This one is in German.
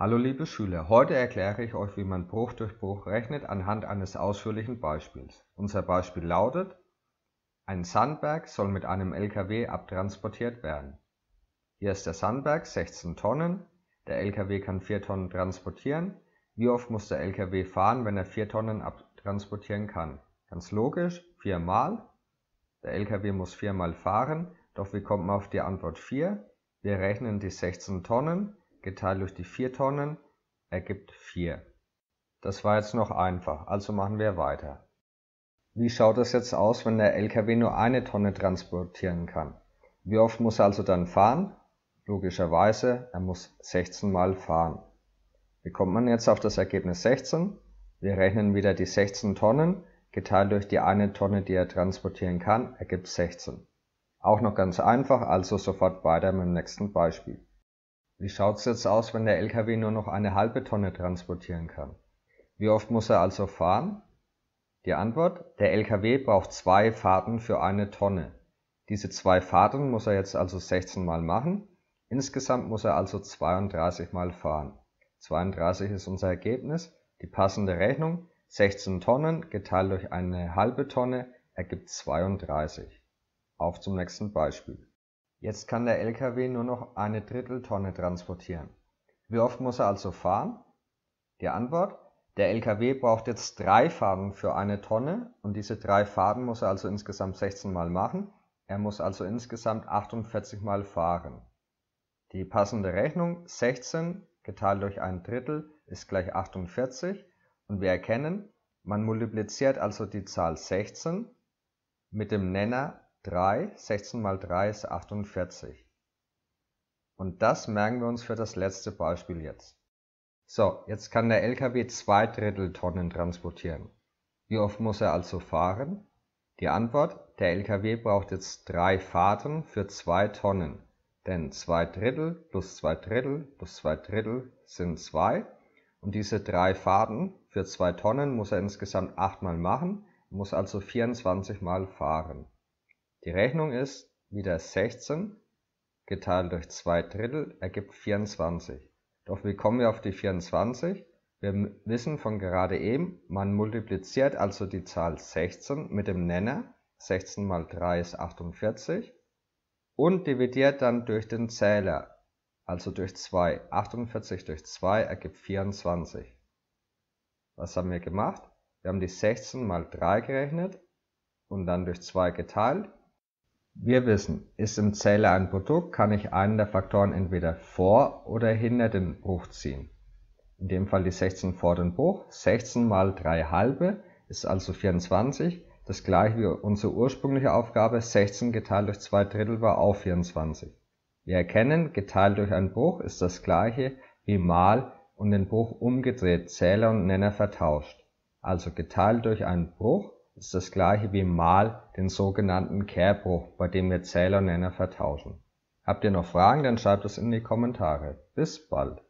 Hallo liebe Schüler, heute erkläre ich euch, wie man Bruch durch Bruch rechnet anhand eines ausführlichen Beispiels. Unser Beispiel lautet, ein Sandberg soll mit einem LKW abtransportiert werden. Hier ist der Sandberg 16 Tonnen, der LKW kann 4 Tonnen transportieren. Wie oft muss der LKW fahren, wenn er 4 Tonnen abtransportieren kann? Ganz logisch, 4 mal. Der LKW muss 4 mal fahren, doch wie kommt man auf die Antwort 4? Wir rechnen die 16 Tonnen geteilt durch die 4 Tonnen ergibt 4. Das war jetzt noch einfach, also machen wir weiter. Wie schaut es jetzt aus, wenn der LKW nur eine Tonne transportieren kann? Wie oft muss er also dann fahren? Logischerweise, er muss 16 Mal fahren. Wie kommt man jetzt auf das Ergebnis 16? Wir rechnen wieder die 16 Tonnen, geteilt durch die eine Tonne, die er transportieren kann, ergibt 16. Auch noch ganz einfach, also sofort weiter mit dem nächsten Beispiel. Wie schaut's jetzt aus, wenn der LKW nur noch eine halbe Tonne transportieren kann? Wie oft muss er also fahren? Die Antwort, der LKW braucht zwei Fahrten für eine Tonne. Diese zwei Fahrten muss er jetzt also 16 Mal machen. Insgesamt muss er also 32 Mal fahren. 32 ist unser Ergebnis. Die passende Rechnung, 16 Tonnen geteilt durch eine halbe Tonne ergibt 32. Auf zum nächsten Beispiel. Jetzt kann der Lkw nur noch eine Dritteltonne transportieren. Wie oft muss er also fahren? Die Antwort, der Lkw braucht jetzt drei Fahrten für eine Tonne und diese drei Fahrten muss er also insgesamt 16 Mal machen. Er muss also insgesamt 48 Mal fahren. Die passende Rechnung 16 geteilt durch ein Drittel ist gleich 48 und wir erkennen, man multipliziert also die Zahl 16 mit dem Nenner 3, 16 mal 3 ist 48. Und das merken wir uns für das letzte Beispiel jetzt. So, jetzt kann der LKW zwei Drittel Tonnen transportieren. Wie oft muss er also fahren? Die Antwort, der LKW braucht jetzt drei Fahrten für zwei Tonnen. Denn zwei Drittel plus zwei Drittel plus zwei Drittel sind zwei. Und diese drei Fahrten für zwei Tonnen muss er insgesamt achtmal machen, muss also 24 mal fahren. Die Rechnung ist wieder 16 geteilt durch 2 Drittel ergibt 24. Doch wie kommen wir auf die 24? Wir wissen von gerade eben, man multipliziert also die Zahl 16 mit dem Nenner, 16 mal 3 ist 48, und dividiert dann durch den Zähler, also durch 2. 48 durch 2 ergibt 24. Was haben wir gemacht? Wir haben die 16 mal 3 gerechnet und dann durch 2 geteilt wir wissen, ist im Zähler ein Produkt, kann ich einen der Faktoren entweder vor oder hinter den Bruch ziehen. In dem Fall die 16 vor den Bruch. 16 mal 3 halbe ist also 24. Das gleiche wie unsere ursprüngliche Aufgabe, 16 geteilt durch 2 Drittel war auch 24. Wir erkennen, geteilt durch einen Bruch ist das gleiche wie mal und den Bruch umgedreht, Zähler und Nenner vertauscht. Also geteilt durch einen Bruch ist das gleiche wie mal den sogenannten Kehrbruch, bei dem wir Zähler und Nenner vertauschen. Habt ihr noch Fragen, dann schreibt es in die Kommentare. Bis bald!